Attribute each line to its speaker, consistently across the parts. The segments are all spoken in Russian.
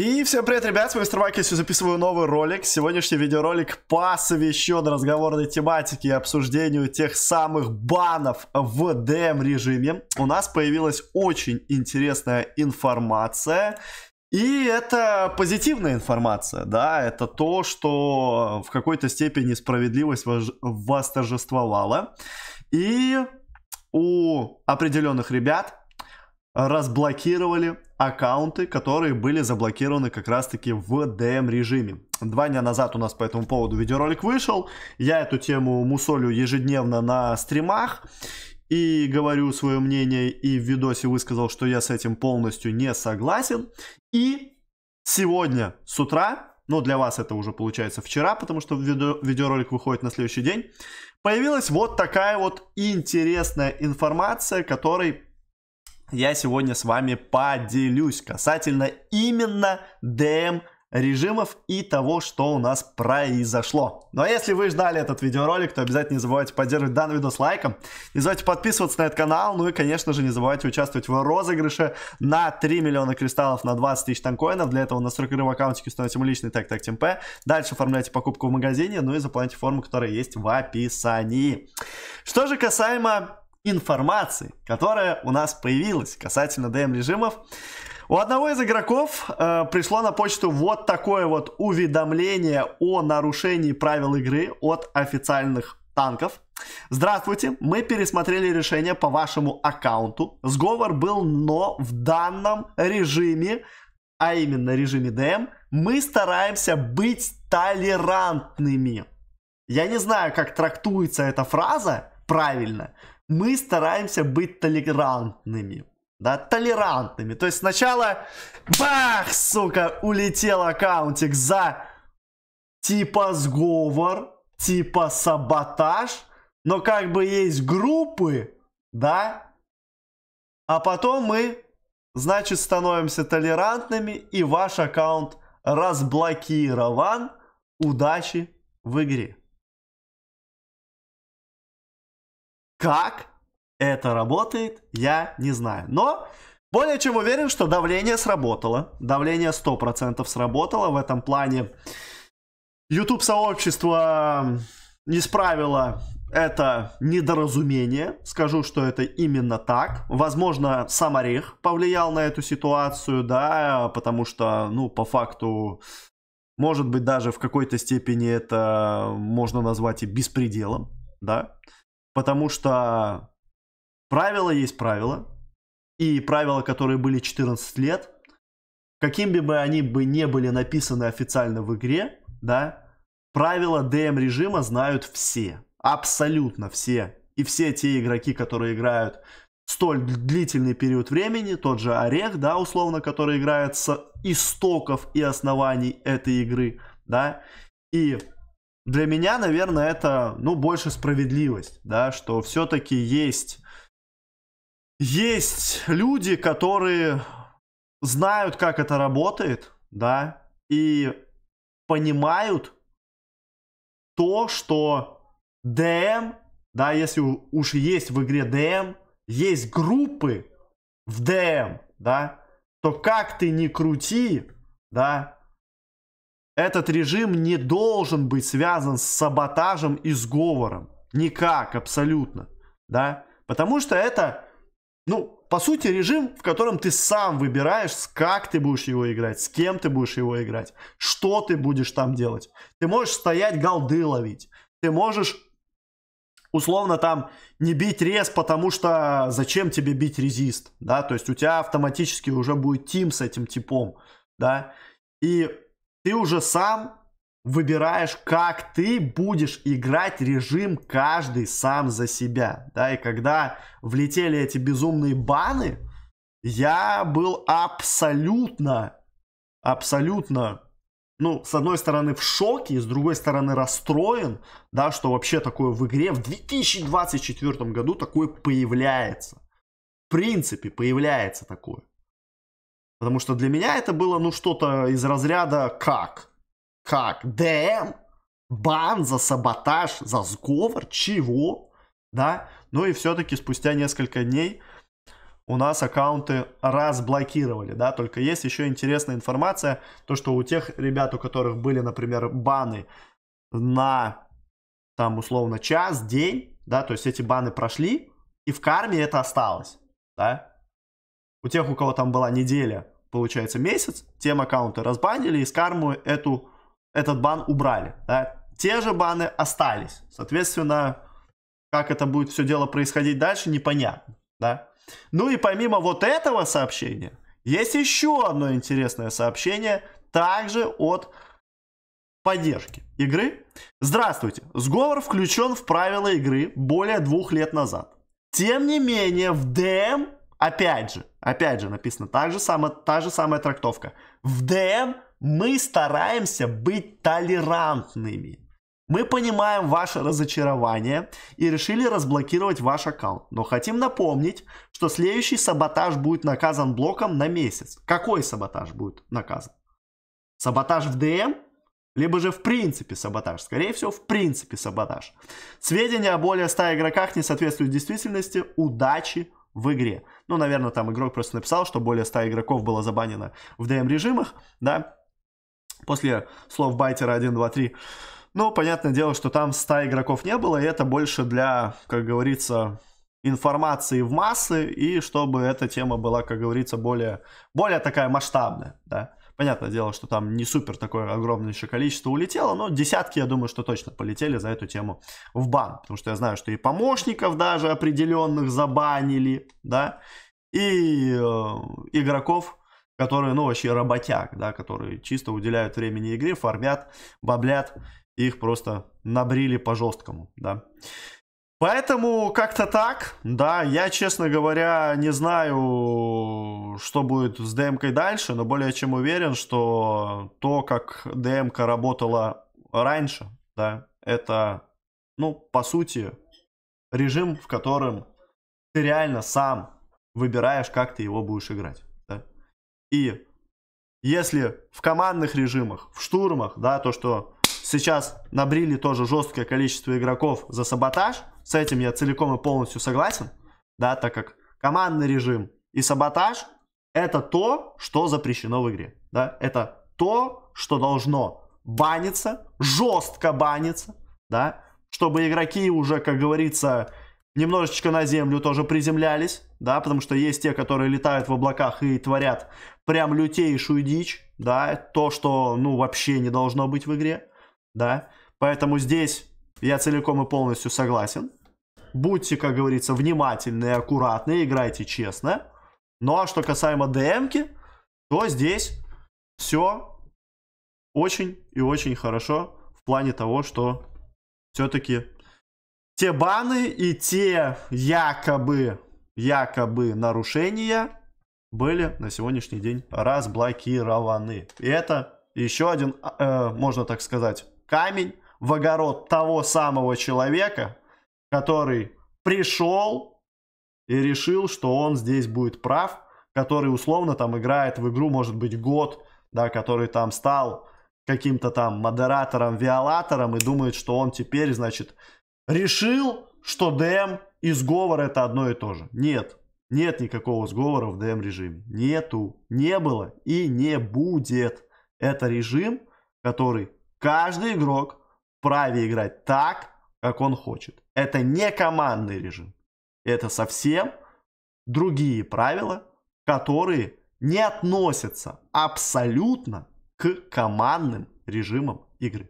Speaker 1: И всем привет, ребят, с вами Мистер Майк, я записываю новый ролик. Сегодняшний видеоролик посвящен разговорной тематике и обсуждению тех самых банов в ДМ режиме. У нас появилась очень интересная информация. И это позитивная информация, да, это то, что в какой-то степени справедливость восторжествовала. И у определенных ребят разблокировали аккаунты, которые были заблокированы как раз-таки в DM режиме. Два дня назад у нас по этому поводу видеоролик вышел. Я эту тему мусолю ежедневно на стримах и говорю свое мнение, и в видосе высказал, что я с этим полностью не согласен. И сегодня с утра, ну для вас это уже получается вчера, потому что видео, видеоролик выходит на следующий день, появилась вот такая вот интересная информация, которой я сегодня с вами поделюсь касательно именно DM режимов и того, что у нас произошло. Ну а если вы ждали этот видеоролик, то обязательно не забывайте поддерживать данный видос лайком, не забывайте подписываться на этот канал, ну и, конечно же, не забывайте участвовать в розыгрыше на 3 миллиона кристаллов на 20 тысяч танкоинов. Для этого настройка игры в аккаунтике установите мой личный тег ТакТМП, дальше оформляйте покупку в магазине, ну и заполняйте форму, которая есть в описании. Что же касаемо информации, которая у нас появилась касательно DM-режимов. У одного из игроков э, пришло на почту вот такое вот уведомление о нарушении правил игры от официальных танков. Здравствуйте, мы пересмотрели решение по вашему аккаунту. Сговор был, но в данном режиме, а именно режиме DM, мы стараемся быть толерантными. Я не знаю, как трактуется эта фраза правильно, мы стараемся быть толерантными. Да, толерантными. То есть сначала, бах, сука, улетел аккаунтик за типа сговор, типа саботаж. Но как бы есть группы, да? А потом мы, значит, становимся толерантными и ваш аккаунт разблокирован. Удачи в игре. Как это работает, я не знаю. Но более чем уверен, что давление сработало. Давление 100% сработало в этом плане. YouTube сообщество справило. это недоразумение. Скажу, что это именно так. Возможно, сам Орех повлиял на эту ситуацию, да, потому что, ну, по факту, может быть, даже в какой-то степени это можно назвать и беспределом, да. Потому что правила есть правила. И правила, которые были 14 лет, каким бы они бы не были написаны официально в игре, да, правила DM режима знают все. Абсолютно все. И все те игроки, которые играют столь длительный период времени, тот же Орех, да, условно, который играет с истоков и оснований этой игры, да, и для меня, наверное, это, ну, больше справедливость, да, что все-таки есть, есть люди, которые знают, как это работает, да, и понимают то, что ДМ, да, если уж есть в игре ДМ, есть группы в ДМ, да, то как ты не крути, да, этот режим не должен быть связан с саботажем и сговором. Никак, абсолютно. Да? Потому что это, ну, по сути, режим, в котором ты сам выбираешь, как ты будешь его играть, с кем ты будешь его играть, что ты будешь там делать. Ты можешь стоять голды ловить. Ты можешь условно там не бить рез, потому что зачем тебе бить резист, да, то есть у тебя автоматически уже будет тим с этим типом, да, и ты уже сам выбираешь, как ты будешь играть режим каждый сам за себя. Да, и когда влетели эти безумные баны, я был абсолютно, абсолютно, ну, с одной стороны в шоке, с другой стороны расстроен, да, что вообще такое в игре в 2024 году такое появляется. В принципе, появляется такое. Потому что для меня это было, ну, что-то из разряда как? Как? ДМ? Бан за саботаж, за сговор? Чего? Да? Ну и все-таки спустя несколько дней у нас аккаунты разблокировали, да, только есть еще интересная информация, то, что у тех ребят, у которых были, например, баны на, там, условно, час, день, да, то есть эти баны прошли, и в карме это осталось, да, у тех, у кого там была неделя, получается месяц, тем аккаунты разбанили, и с карму эту, этот бан убрали. Да? Те же баны остались. Соответственно, как это будет все дело происходить дальше, непонятно. Да? Ну и помимо вот этого сообщения, есть еще одно интересное сообщение, также от поддержки игры. Здравствуйте! Сговор включен в правила игры более двух лет назад. Тем не менее, в ДМ Опять же, опять же написано та же, самая, та же самая трактовка. В ДМ мы стараемся быть толерантными. Мы понимаем ваше разочарование и решили разблокировать ваш аккаунт. Но хотим напомнить, что следующий саботаж будет наказан блоком на месяц. Какой саботаж будет наказан? Саботаж в ДМ? Либо же в принципе саботаж. Скорее всего, в принципе саботаж. Сведения о более 100 игроках не соответствуют действительности. Удачи в игре. Ну, наверное, там игрок просто написал, что более 100 игроков было забанено в DM-режимах, да, после слов байтера 1, 2, 3. Но понятное дело, что там 100 игроков не было, и это больше для, как говорится, информации в массы, и чтобы эта тема была, как говорится, более, более такая масштабная, да. Понятное дело, что там не супер такое огромное еще количество улетело, но десятки, я думаю, что точно полетели за эту тему в бан. Потому что я знаю, что и помощников даже определенных забанили, да, и э, игроков, которые, ну, вообще работяг, да, которые чисто уделяют времени игре, фармят, баблят, их просто набрили по жесткому, да. Поэтому как-то так, да, я, честно говоря, не знаю, что будет с ДМК дальше, но более чем уверен, что то, как ДМК работала раньше, да, это, ну, по сути, режим, в котором ты реально сам выбираешь, как ты его будешь играть. Да? И если в командных режимах, в штурмах, да, то, что сейчас набрили тоже жесткое количество игроков за саботаж. С этим я целиком и полностью согласен, да, так как командный режим и саботаж это то, что запрещено в игре, да, это то, что должно баниться, жестко баниться, да, чтобы игроки уже, как говорится, немножечко на землю тоже приземлялись, да, потому что есть те, которые летают в облаках и творят прям лютейшую дичь, да, то, что, ну, вообще не должно быть в игре да. Поэтому здесь я целиком и полностью согласен. Будьте, как говорится, внимательны и аккуратны, играйте честно. Ну а что касаемо ДМки, то здесь все очень и очень хорошо в плане того, что все-таки те баны и те якобы, якобы нарушения были на сегодняшний день разблокированы. И это еще один, э, можно так сказать, камень в огород того самого человека, который пришел и решил, что он здесь будет прав, который условно там играет в игру, может быть, год, да, который там стал каким-то там модератором, виолатором и думает, что он теперь, значит, решил, что ДМ и сговор это одно и то же. Нет, нет никакого сговора в ДМ режиме. Нету, не было и не будет. Это режим, который Каждый игрок вправе играть так, как он хочет. Это не командный режим. Это совсем другие правила, которые не относятся абсолютно к командным режимам игры.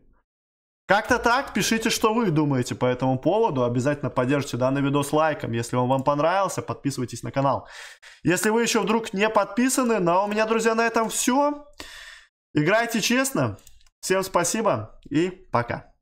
Speaker 1: Как-то так, пишите, что вы думаете по этому поводу. Обязательно поддержите данный видос лайком, если он вам понравился, подписывайтесь на канал. Если вы еще вдруг не подписаны, но у меня, друзья, на этом все. Играйте честно, Всем спасибо и пока.